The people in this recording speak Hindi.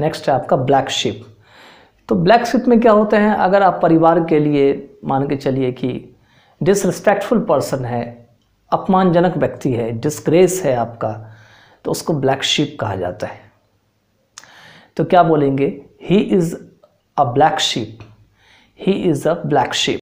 नेक्स्ट है आपका ब्लैक शिप तो ब्लैक शिप में क्या होते हैं अगर आप परिवार के लिए मान के चलिए कि डिसरिस्पेक्टफुल पर्सन है अपमानजनक व्यक्ति है डिस्ग्रेस है आपका तो उसको ब्लैक शिप कहा जाता है तो क्या बोलेंगे he is a black sheep he is a black ship